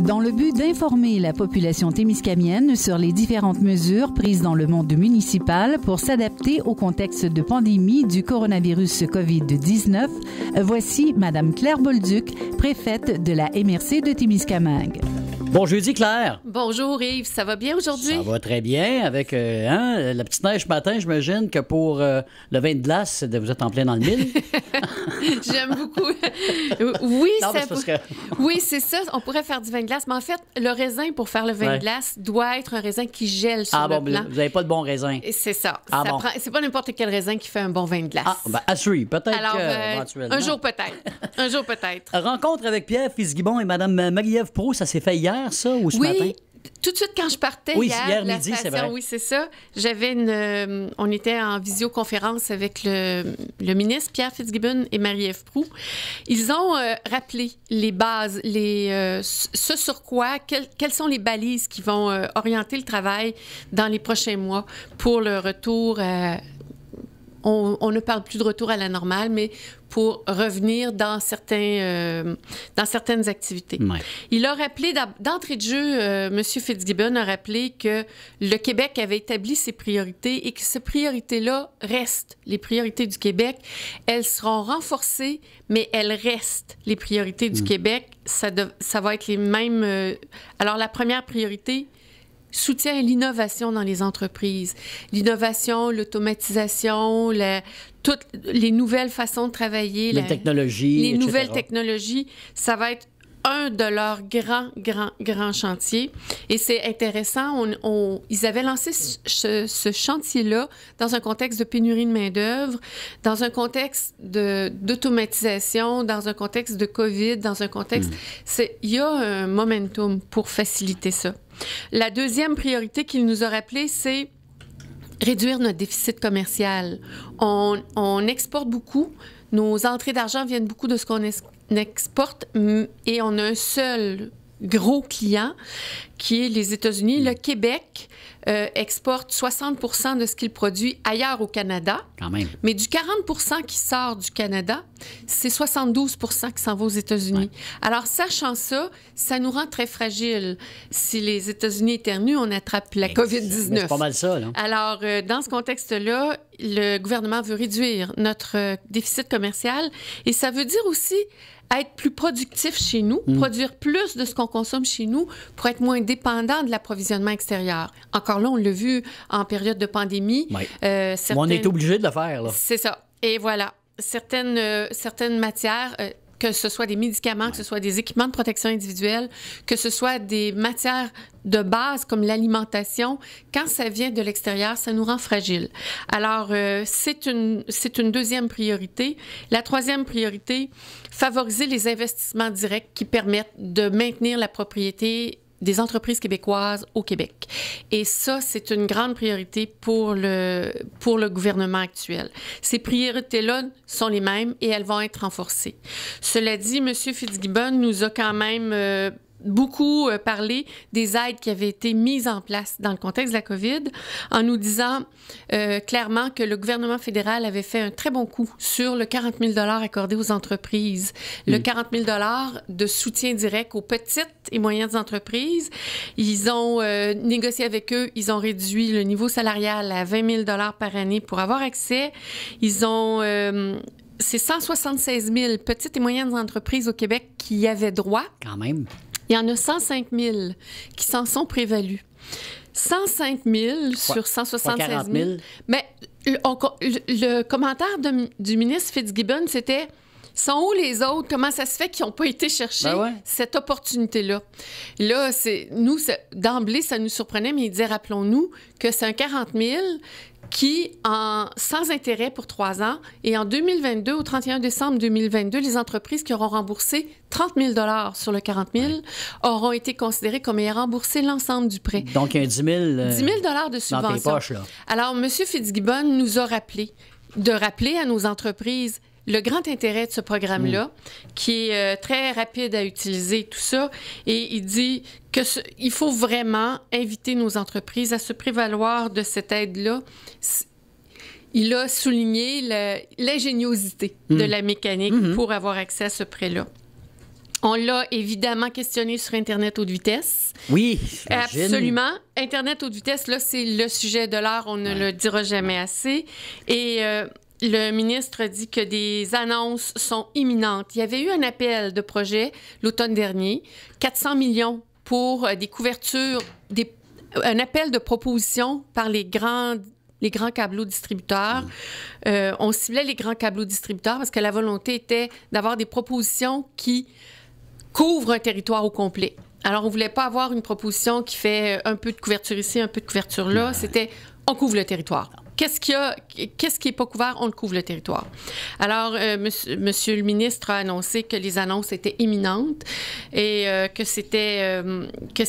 Dans le but d'informer la population témiscamienne sur les différentes mesures prises dans le monde municipal pour s'adapter au contexte de pandémie du coronavirus COVID-19, voici Madame Claire Bolduc, préfète de la MRC de Témiscamingue. Bonjour Claire. Bonjour, Yves. Ça va bien aujourd'hui? Ça va très bien. Avec euh, hein, la petite neige ce matin, j'imagine que pour euh, le vin de glace, vous êtes en plein dans le mille. J'aime beaucoup. Oui, oui, c'est ça. On pourrait faire du vin de glace, mais en fait, le raisin pour faire le vin de glace doit être un raisin qui gèle sur ah, bon, Vous n'avez pas de bon raisin. C'est ça. Ah c'est pas n'importe quel raisin qui fait un bon vin de glace. Ah, ben, peut-être. Alors, euh, un jour peut-être. un jour peut-être. Rencontre avec Pierre fils Gibon et Madame Marie-Ève ça s'est fait hier ça, oui. tout de suite quand je partais oui, hier, hier, la midi, oui, c'est ça. J'avais une, euh, on était en visioconférence avec le, le ministre Pierre Fitzgibbon et Marie-Ève Prou. Ils ont euh, rappelé les bases, les, euh, ce sur quoi, quelles sont les balises qui vont orienter le travail dans les prochains mois pour le retour à on, ne parle plus de retour à la normale, mais pour revenir dans, euh, certaines activités. Il a rappelé, d'entrée de jeu, euh, M. Fitzgibbon a rappelé que le Québec avait établi ses priorités et que ces priorités-là restent. Les priorités du Québec, elles seront renforcées, mais elles restent. Les priorités du mm. Québec, ça, va être les mêmes. Euh, alors, la première priorité, soutient l'innovation dans les entreprises. L'innovation, l'automatisation, toutes les nouvelles façons de travailler. Les technologies. Les nouvelles technologies, ça va être un de leurs grands, grands, grands chantiers. Et c'est intéressant, on, ils avaient lancé ce, chantier-là dans un contexte de pénurie de main-d'œuvre, dans un contexte d'automatisation, dans un contexte de COVID, dans un contexte. Hmm. Il y a un momentum pour faciliter ça. La deuxième priorité qu'il nous a rappelée, c'est réduire notre déficit commercial. On, exporte beaucoup. Nos entrées d'argent viennent beaucoup de ce qu'on exporte et on a un seul gros client, qui est les États-Unis. Le Québec euh, exporte 60 de ce qu'il produit ailleurs au Canada. Quand même. Mais du 40 qui sort du Canada, c'est 72 qui s'en va aux États-Unis. Alors, sachant ça, ça nous rend très fragiles. Si les États-Unis éternuent, on attrape la ben, COVID-19. Ben, c'est pas mal ça, là. Alors, euh, dans ce contexte-là, le gouvernement veut réduire notre euh, déficit commercial et ça veut dire aussi être plus productif chez nous, mm. produire plus de ce qu'on consomme chez nous pour être moins dépendant de l'approvisionnement extérieur. Encore là, on l'a vu en période de pandémie. Euh, on est obligé de le faire. C'est ça. Et voilà. Certaines, euh, certaines matières, euh, que ce soit des médicaments, que ce soit des équipements de protection individuelle, que ce soit des matières de base comme l'alimentation, quand ça vient de l'extérieur, ça nous rend fragiles. Alors, euh, c'est une, une deuxième priorité. La troisième priorité, favoriser les investissements directs qui permettent de maintenir la propriété des entreprises québécoises au Québec. Et ça, c'est une grande priorité pour le, pour le gouvernement actuel. Ces priorités-là sont les mêmes et elles vont être renforcées. Cela dit, M. Fitzgibbon nous a quand même... Euh, beaucoup euh, parlé des aides qui avaient été mises en place dans le contexte de la COVID en nous disant euh, clairement que le gouvernement fédéral avait fait un très bon coup sur le 40 000 accordé aux entreprises, le 40 000 de soutien direct aux petites et moyennes entreprises. Ils ont euh, négocié avec eux, ils ont réduit le niveau salarial à 20 000 par année pour avoir accès. Ils ont... c'est 176 000 petites et moyennes entreprises au Québec qui avaient droit. Quand même. Il y en a 105 000 qui s'en sont prévalus. 105 000 sur 176 000. Mais le, commentaire du ministre Fitzgibbon, c'était sont où les autres? Comment ça se fait qu'ils n'ont pas été chercher ben cette opportunité-là? Là, c'est nous, d'emblée, ça nous surprenait, mais il disait, rappelons-nous que c'est un 40 000, qui, en, sans intérêt pour trois ans, et en 2022, au 31 décembre 2022, les entreprises qui auront remboursé 30 000 sur le 40 000 auront été considérées comme ayant remboursé l'ensemble du prêt. Donc, il 10 000, 10 000 de subvention. Dans tes poches, là. Alors, M. Fitzgibbon nous a rappelé de rappeler à nos entreprises le grand intérêt de ce programme-là, mm. qui est euh, très rapide à utiliser, tout ça, et il dit qu'il faut vraiment inviter nos entreprises à se prévaloir de cette aide-là. Il a souligné l'ingéniosité de mm. la mécanique mm-hmm. pour avoir accès à ce prêt-là. On l'a évidemment questionné sur Internet haute vitesse. Oui, absolument. Internet haute vitesse, là, c'est le sujet de l'heure. On ne le dira jamais assez. Et euh, le ministre dit que des annonces sont imminentes. Il y avait eu un appel de projet l'automne dernier, 400 millions pour euh, des couvertures, des, euh, un appel de propositions par les les grands câbleaux distributeurs. Mm. Euh, on ciblait les grands câbleaux distributeurs parce que la volonté était d'avoir des propositions qui couvrent un territoire au complet. Alors, on ne voulait pas avoir une proposition qui fait un peu de couverture ici, un peu de couverture là. C'était on couvre le territoire qu'est-ce qu'est-ce qui n'est pas couvert, on le couvre le territoire. Alors, euh, monsieur, le ministre a annoncé que les annonces étaient imminentes et euh, que c'était euh, que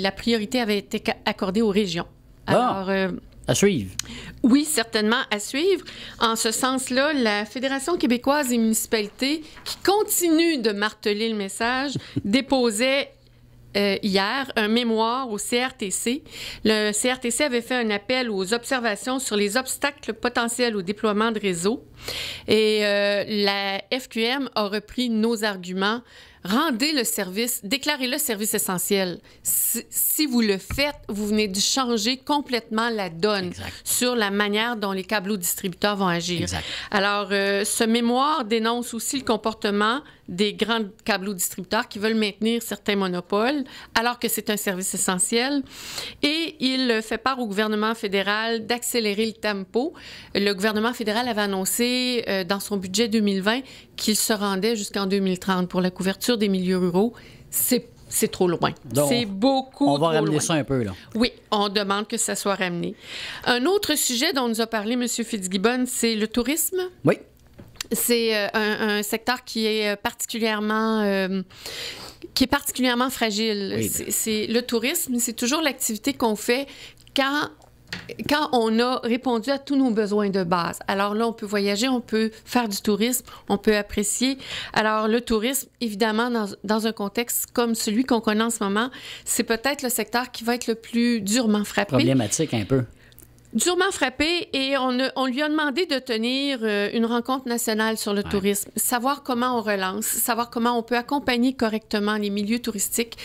la priorité avait été accordée aux régions. Ah! Alors, à suivre. Oui, certainement à suivre. En ce sens-là, la Fédération québécoise des municipalités, qui continue de marteler le message, déposait euh, hier un mémoire au CRTC. Le CRTC avait fait un appel aux observations sur les obstacles potentiels au déploiement de réseaux. Et euh, la FQM a repris nos arguments. Rendez le service, déclarez le service essentiel. Si, vous le faites, vous venez de changer complètement la donne sur la manière dont les câbles distributeurs vont agir. Alors, euh, ce mémoire dénonce aussi le comportement des grands câbles distributeurs qui veulent maintenir certains monopoles alors que c'est un service essentiel. Et il fait part au gouvernement fédéral d'accélérer le tempo. Le gouvernement fédéral avait annoncé euh, dans son budget 2020 qu'il se rendait jusqu'en 2030 pour la couverture des milieux ruraux. C'est c'est trop loin. C'est beaucoup trop loin. On va ramener ça un peu, là. Oui, on demande que ça soit ramené. Un autre sujet dont nous a parlé M. Fitzgibbon, c'est le tourisme. Oui. C'est euh, un, secteur qui est euh, particulièrement qui est particulièrement fragile. Ben. C'est le tourisme, c'est toujours l'activité qu'on fait quand quand on a répondu à tous nos besoins de base, alors là, on peut voyager, on peut faire du tourisme, on peut apprécier. Alors, le tourisme, évidemment, dans, un contexte comme celui qu'on connaît en ce moment, c'est peut-être le secteur qui va être le plus durement frappé. Problématique un peu durement frappé et on, lui a demandé de tenir euh, une rencontre nationale sur le tourisme, savoir comment on relance, savoir comment on peut accompagner correctement les milieux touristiques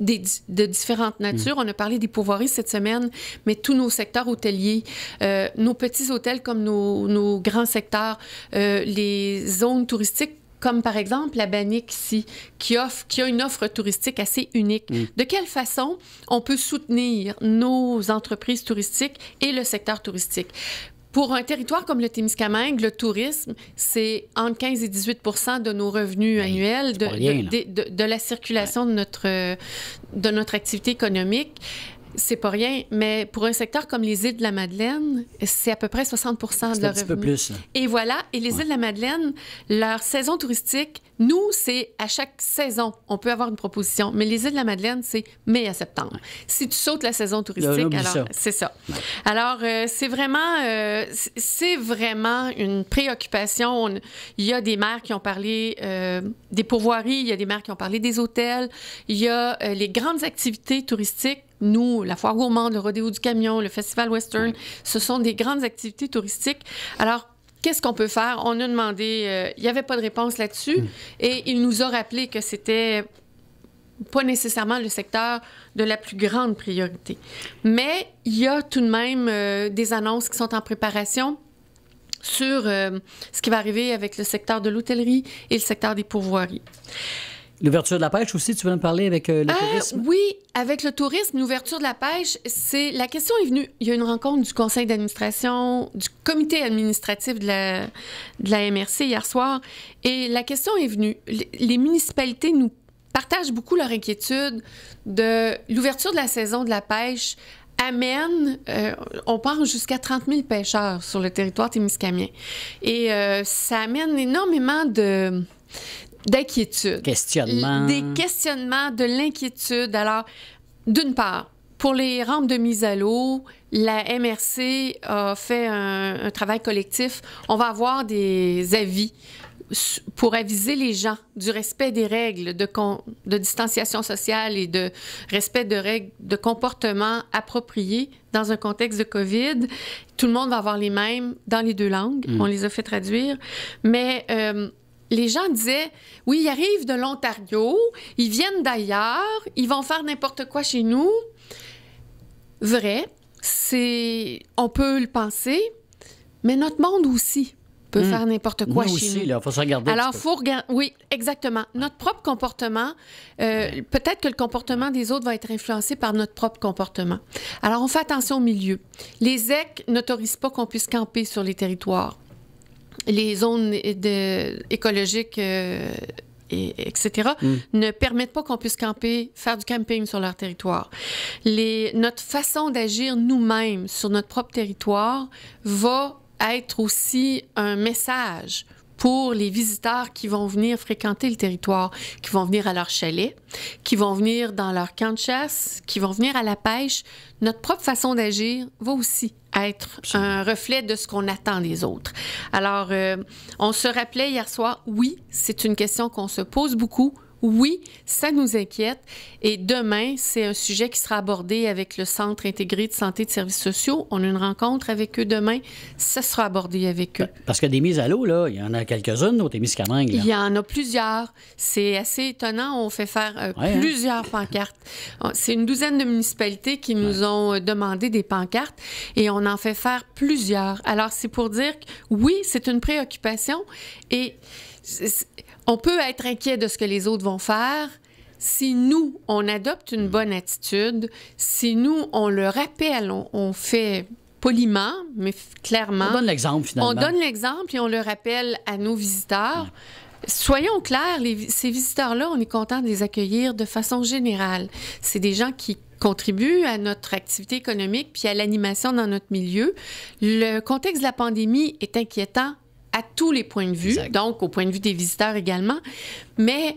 de différentes mm. natures. On a parlé des pouvoiries cette semaine, mais tous nos secteurs hôteliers, euh, nos petits hôtels comme nos, grands secteurs, euh, les zones touristiques comme par exemple la Bannique ici, qui, offre, qui a une offre touristique assez unique. Mm. De quelle façon on peut soutenir nos entreprises touristiques et le secteur touristique? Pour un territoire comme le Témiscamingue, le tourisme, c'est entre 15 et 18 de nos revenus ben, annuels de, la circulation de, notre, de notre activité économique. C'est pas rien, mais pour un secteur comme les îles de la Madeleine, c'est à peu près 60 de leur un petit peu plus. Et voilà, et les îles de la Madeleine, leur saison touristique, nous, c'est à chaque saison, on peut avoir une proposition, mais les îles de la Madeleine, c'est mai à septembre. Si tu sautes la saison touristique, alors c'est ça. Alors, euh, c'est vraiment, euh, c'est vraiment une préoccupation. il y a des maires qui ont parlé euh, des pourvoiries, il y a des maires qui ont parlé des hôtels, il y a les grandes activités touristiques nous, la foire gourmande, le rodéo du camion, le festival western, ce sont des grandes activités touristiques. Alors, qu'est-ce qu'on peut faire? On a demandé, euh, il n'y avait pas de réponse là-dessus, hmm. et il nous a rappelé que c'était pas nécessairement le secteur de la plus grande priorité. Mais il y a tout de même euh, des annonces qui sont en préparation sur euh, ce qui va arriver avec le secteur de l'hôtellerie et le secteur des pourvoiries. L'ouverture de la pêche aussi, tu veux me parler avec euh, le euh, tourisme? Oui, avec le tourisme, l'ouverture de la pêche, c'est la question est venue. Il y a une rencontre du conseil d'administration, du comité administratif de la, MRC hier soir, et la question est venue. Les municipalités nous partagent beaucoup leur inquiétude de l'ouverture de la saison de la pêche amène, euh, on parle jusqu'à 30 000 pêcheurs sur le territoire témiscamien. Et ça amène énormément de d'inquiétude. Questionnement. Des questionnements, de l'inquiétude. Alors, d'une part, pour les rampes de mise à l'eau, la MRC a fait un, travail collectif. On va avoir des avis pour aviser les gens du respect des règles de, de distanciation sociale et de respect de règles de comportement approprié dans un contexte de COVID. Tout le monde va avoir les mêmes dans les deux langues. Mm. On les a fait traduire. Mais euh, les gens disaient oui, ils arrivent de l'Ontario, ils viennent d'ailleurs, ils vont faire n'importe quoi chez nous. Vrai, c'est on peut le penser, mais notre monde aussi peut hmm. faire n'importe quoi nous chez aussi, nous. faut Alors faut regarder, oui, exactement. Notre propre comportement, euh, peut-être que le comportement des autres va être influencé par notre propre comportement. Alors on fait attention au milieu. Les EC n'autorisent pas qu'on puisse camper sur les territoires les zones écologiques, euh, etc., mm. ne permettent pas qu'on puisse camper, faire du camping sur leur territoire. notre façon d'agir nous-mêmes sur notre propre territoire va être aussi un message pour les visiteurs qui vont venir fréquenter le territoire, qui vont venir à leur chalet, qui vont venir dans leur camp de chasse, qui vont venir à la pêche. Notre propre façon d'agir va aussi être un reflet de ce qu'on attend des autres. Alors, euh, on se rappelait hier soir, oui, c'est une question qu'on se pose beaucoup oui, ça nous inquiète. Et demain, c'est un sujet qui sera abordé avec le Centre intégré de santé et de services sociaux. On a une rencontre avec eux demain. Ça sera abordé avec eux. Parce que des mises à l'eau, là, il y en a quelques-unes au Témiscamingue. Il y en a plusieurs. C'est assez étonnant. On fait faire euh, hein. plusieurs pancartes. C'est une douzaine de municipalités qui nous ont euh, demandé des pancartes et on en fait faire plusieurs. Alors, c'est pour dire que oui, c'est une préoccupation et on peut être inquiet de ce que les autres vont faire. Si nous, on adopte une mm. bonne attitude, si nous, on le rappelle, on, fait poliment, mais clairement. On donne l'exemple, finalement. On donne l'exemple et on le rappelle à nos visiteurs. Mm. Soyons clairs, ces visiteurs-là, on est content de les accueillir de façon générale. C'est des gens qui contribuent à notre activité économique puis à l'animation dans notre milieu. Le contexte de la pandémie est inquiétant à tous les points de vue, donc au point de vue des visiteurs également. Mais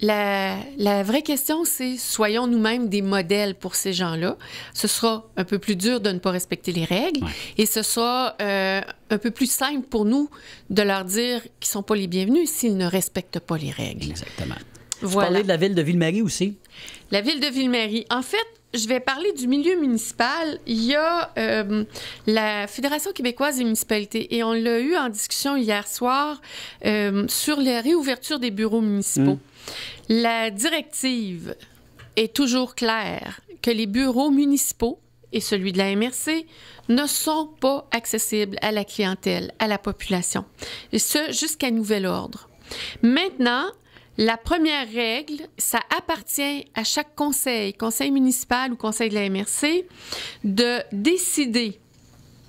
la, vraie question, c'est soyons nous-mêmes des modèles pour ces gens-là. Ce sera un peu plus dur de ne pas respecter les règles et ce sera euh, un peu plus simple pour nous de leur dire qu'ils ne sont pas les bienvenus s'ils ne respectent pas les règles. Exactement. Vous voilà. parlez de la ville de Ville-Marie aussi? La ville de Ville-Marie. En fait, je vais parler du milieu municipal. Il y a euh, la Fédération québécoise des municipalités et on l'a eu en discussion hier soir euh, sur la réouverture des bureaux municipaux. Mm. La directive est toujours claire que les bureaux municipaux et celui de la MRC ne sont pas accessibles à la clientèle, à la population. Et ce, jusqu'à nouvel ordre. Maintenant, la première règle, ça appartient à chaque conseil, conseil municipal ou conseil de la MRC, de décider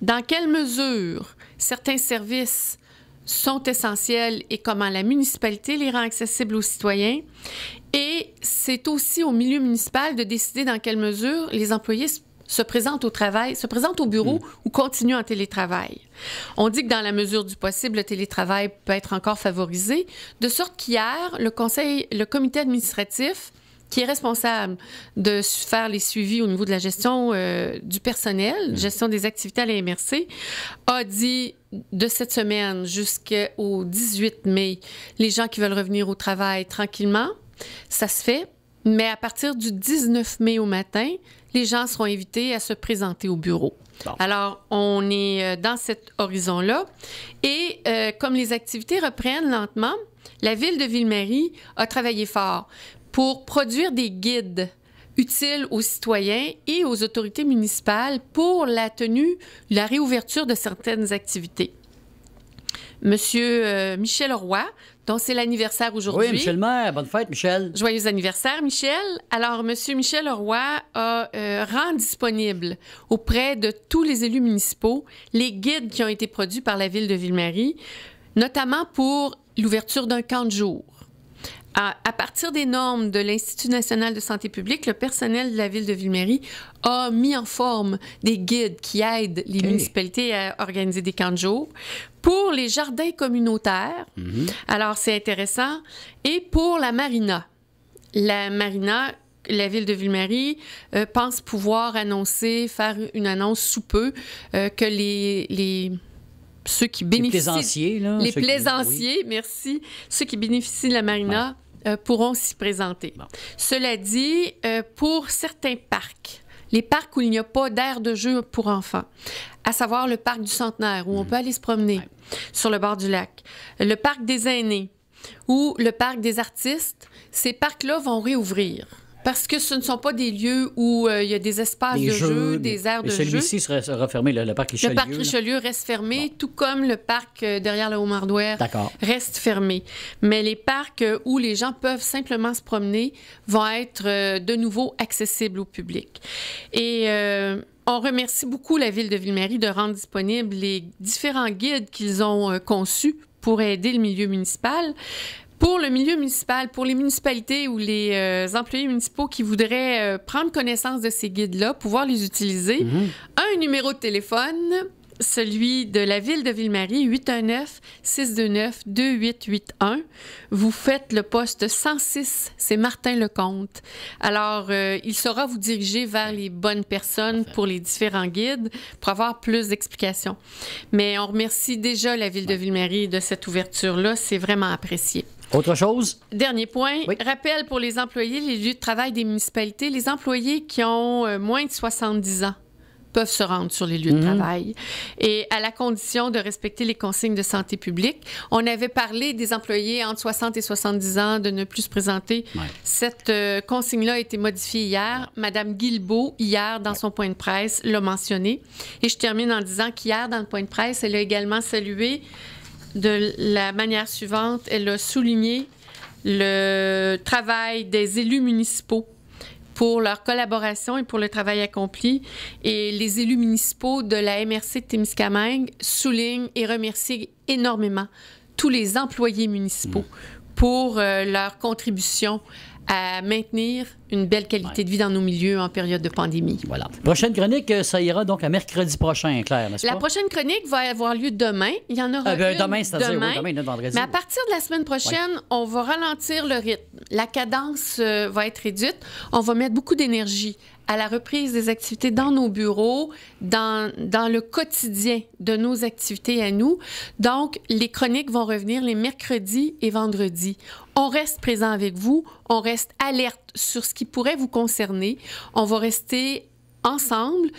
dans quelle mesure certains services sont essentiels et comment la municipalité les rend accessibles aux citoyens. Et c'est aussi au milieu municipal de décider dans quelle mesure les employés se présente au travail, se présente au bureau mm. ou continue en télétravail. On dit que dans la mesure du possible, le télétravail peut être encore favorisé, de sorte qu'hier, le conseil, le comité administratif qui est responsable de faire les suivis au niveau de la gestion euh, du personnel, mm. gestion des activités à la a dit de cette semaine jusqu'au 18 mai, les gens qui veulent revenir au travail tranquillement, ça se fait, mais à partir du 19 mai au matin, les gens seront invités à se présenter au bureau. Alors, on est euh, dans cet horizon-là. Et euh, comme les activités reprennent lentement, la ville de Ville-Marie a travaillé fort pour produire des guides utiles aux citoyens et aux autorités municipales pour la tenue, la réouverture de certaines activités. Monsieur euh, Michel Roy, donc, c'est l'anniversaire aujourd'hui. Oui, Michel Maire. Bonne fête, Michel. Joyeux anniversaire, Michel. Alors, Monsieur Michel Leroy a, rendu rend disponible auprès de tous les élus municipaux les guides qui ont été produits par la ville de Ville-Marie, notamment pour l'ouverture d'un camp de jour à, partir des normes de l'Institut national de santé publique, le personnel de la ville de ville a mis en forme des guides qui aident les municipalités à organiser des camps pour les jardins communautaires. Mm-hmm. Alors, c'est intéressant. Et pour la marina. La marina, la ville de ville euh, pense pouvoir annoncer, faire une annonce sous peu euh, que les, les ceux qui bénéficient. Les plaisanciers, Les plaisanciers, merci. Ceux qui bénéficient de la marina euh, pourront s'y présenter. Cela dit, euh, pour certains parcs, les parcs où il n'y a pas d'aire de jeu pour enfants, à savoir le parc du centenaire, où on mm. peut aller se promener sur le bord du lac, le parc des aînés ou le parc des artistes, ces parcs-là vont réouvrir. Parce que ce ne sont pas des lieux où euh, il y a des espaces de jeu, des, aires de celui jeu. Celui-ci sera fermé, le, parc Richelieu. Le parc Richelieu reste fermé, tout comme le parc euh, derrière le Haut-Mardoire reste fermé. Mais les parcs euh, où les gens peuvent simplement se promener vont être de nouveau accessibles au public. Et on remercie beaucoup la ville de Ville-Marie de rendre disponibles les différents guides qu'ils ont conçus pour aider le milieu municipal. Pour le milieu municipal, pour les municipalités ou les euh, employés municipaux qui voudraient euh, prendre connaissance de ces guides-là, pouvoir les utiliser, mhm. un numéro de téléphone, celui de la ville de Ville-Marie, 819-629-2881. Vous faites le poste 106, c'est Martin Lecomte. Alors, euh, il saura vous diriger vers les bonnes personnes pour les différents guides, pour avoir plus d'explications. Mais on remercie déjà la ville de Ville-Marie de cette ouverture-là, c'est vraiment apprécié. Autre chose? Dernier point. Rappel pour les employés, les lieux de travail des municipalités, les employés qui ont euh, moins de 70 ans peuvent se rendre sur les lieux de mhm. travail et à la condition de respecter les consignes de santé publique. On avait parlé des employés entre 60 et 70 ans de ne plus se présenter. Cette euh, consigne-là a été modifiée hier. Madame Guilbeault, hier, dans son point de presse, l'a mentionné. Et je termine en disant qu'hier, dans le point de presse, elle a également salué de la manière suivante. Elle a souligné le travail des élus municipaux pour leur collaboration et pour le travail accompli. Et les élus municipaux de la MRC de Témiscamingue soulignent et remercient énormément tous les employés municipaux mm. pour euh, leur contribution à maintenir une belle qualité de vie dans nos milieux en période de pandémie. Voilà. Prochaine chronique, euh, ça ira donc à mercredi prochain, Claire, n'est-ce pas? La prochaine chronique va avoir lieu demain. Il y en aura ah, ben, demain, c'est-à-dire demain. vendredi. Mais à partir de la semaine prochaine, on va ralentir le rythme. La cadence euh, va être réduite. On va mettre beaucoup d'énergie à la reprise des activités dans nos bureaux, dans, dans le quotidien de nos activités à nous. Donc, les chroniques vont revenir les mercredis et vendredis. On reste présent avec vous, on reste alerte sur ce qui pourrait vous concerner. On va rester ensemble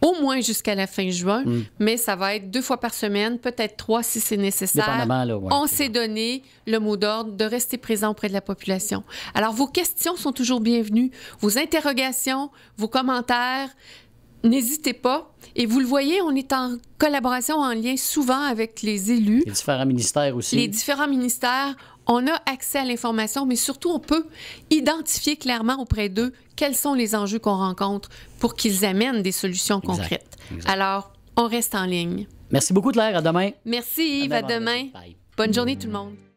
au moins jusqu'à la fin juin, mm. mais ça va être deux fois par semaine, peut-être trois si c'est nécessaire. On s'est donné le mot d'ordre de rester présent auprès de la population. Alors, vos questions sont toujours bienvenues, vos interrogations, vos commentaires. N'hésitez pas. Et vous le voyez, on est en collaboration, en lien souvent avec les élus. Les différents ministères aussi. Les différents ministères on a accès à l'information, mais surtout, on peut identifier clairement auprès d'eux quels sont les enjeux qu'on rencontre pour qu'ils amènent des solutions concrètes. Alors, on reste en ligne. Merci beaucoup, Claire. À demain. Merci, Yves. À demain. Bonne journée, tout le monde.